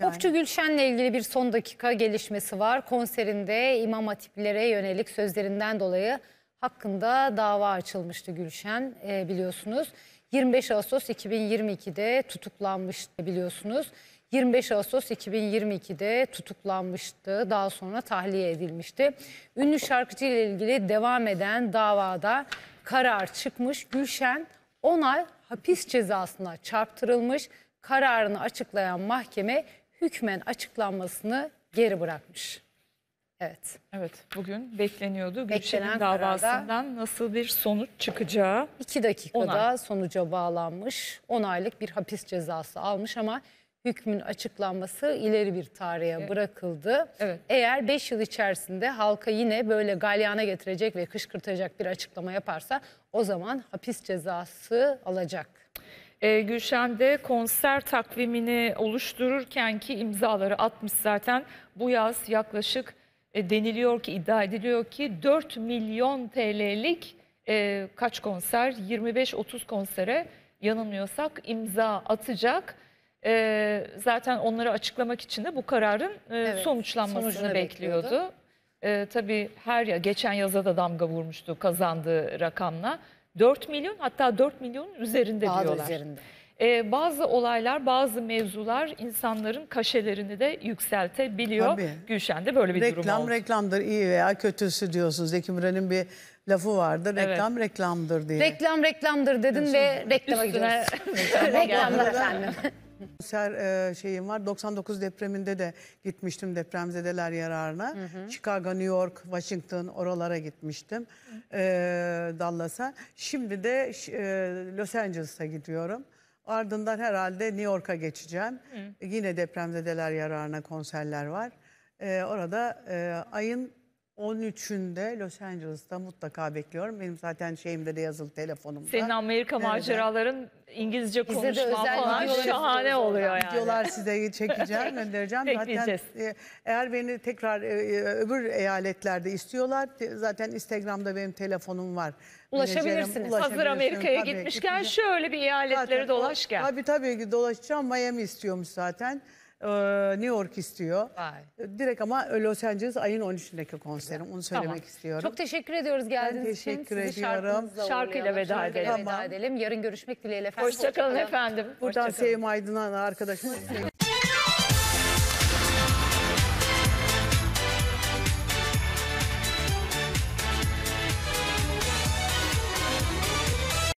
Yani. Popçu Gülşen'le ilgili bir son dakika gelişmesi var. Konserinde imam hatiplere yönelik sözlerinden dolayı hakkında dava açılmıştı Gülşen e, biliyorsunuz. 25 Ağustos 2022'de tutuklanmıştı biliyorsunuz. 25 Ağustos 2022'de tutuklanmıştı. Daha sonra tahliye edilmişti. Ünlü şarkıcı ile ilgili devam eden davada karar çıkmış. Gülşen 10 ay hapis cezasına çarptırılmış. Kararını açıklayan mahkeme hükmen açıklanmasını geri bırakmış. Evet. Evet bugün bekleniyordu. Beklenen davasından nasıl bir sonuç çıkacağı. İki dakikada onay. sonuca bağlanmış. 10 aylık bir hapis cezası almış ama hükmün açıklanması ileri bir tarihe evet. bırakıldı. Evet. Eğer beş yıl içerisinde halka yine böyle galyana getirecek ve kışkırtacak bir açıklama yaparsa o zaman hapis cezası alacak e, Gülşen de konser takvimini oluştururken ki imzaları atmış zaten bu yaz yaklaşık e, deniliyor ki iddia ediliyor ki 4 milyon TL'lik e, kaç konser 25-30 konsere yanılmıyorsak imza atacak. E, zaten onları açıklamak için de bu kararın e, evet, sonuçlanmasını bekliyordu. bekliyordu. E, tabii her ya geçen yaza da damga vurmuştu kazandığı rakamla. 4 milyon hatta 4 milyonun üzerinde Daha diyorlar. üzerinde. Ee, bazı olaylar, bazı mevzular insanların kaşelerini de yükseltebiliyor. Tabii. Gülşen'de böyle bir durum Reklam reklamdır iyi veya kötüsü diyorsunuz. Zeki Müren'in bir lafı vardı. Reklam reklamdır diye. Reklam reklamdır dedin ve reklama gidiyoruz. Reklamlar efendim. Ser e, şeyim var. 99 depreminde de gitmiştim depremzedeler yararına. Hı hı. Chicago, New York, Washington oralara gitmiştim. E, Dallas'a. Şimdi de e, Los Angeles'a gidiyorum. Ardından herhalde New York'a geçeceğim. Hı. Yine depremzedeler yararına konserler var. E, orada e, ayın 13'ünde Los Angeles'ta mutlaka bekliyorum. Benim zaten şeyimde de yazılı telefonumda. Senin Amerika Nerede? maceraların İngilizce Bize konuşma falan videolar şahane oluyor yani. Videolar size çekeceğim, göndereceğim. zaten e, eğer beni tekrar e, e, öbür eyaletlerde istiyorlar zaten Instagram'da benim telefonum var. Ulaşabilirsiniz. Menajerim, Hazır Amerika'ya Tabii, gitmişken şöyle bir eyaletleri Zaten dolaş gel. Tabii tabii ki dolaşacağım. Miami istiyormuş zaten e, New York istiyor. Vay. Direkt ama Los Angeles ayın 13'ündeki konserim. Onu söylemek tamam. istiyorum. Çok teşekkür ediyoruz geldiğiniz ben teşekkür Sizi ediyorum. Şarkıyla veda edelim. Tamam. veda edelim. Yarın görüşmek dileğiyle efendim. Hoşçakalın Hoşça efendim. Buradan Hoşça Sevim Aydın'a arkadaşımız.